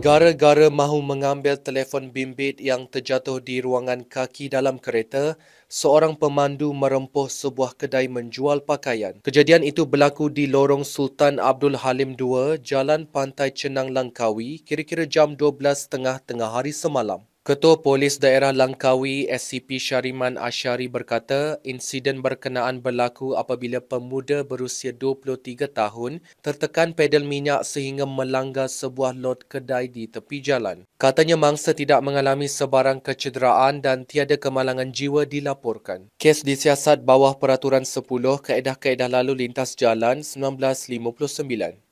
Gara-gara mahu mengambil telefon bimbit yang terjatuh di ruangan kaki dalam kereta, seorang pemandu merempuh sebuah kedai menjual pakaian. Kejadian itu berlaku di lorong Sultan Abdul Halim II, Jalan Pantai Cenang Langkawi, kira-kira jam 12.30 tengah hari semalam. Ketua Polis Daerah Langkawi SCP Shariman Ashari berkata, insiden berkenaan berlaku apabila pemuda berusia 23 tahun tertekan pedal minyak sehingga melanggar sebuah lot kedai di tepi jalan. Katanya mangsa tidak mengalami sebarang kecederaan dan tiada kemalangan jiwa dilaporkan. Kes disiasat bawah Peraturan 10 Kaedah-Kaedah Lalu Lintas Jalan 1959.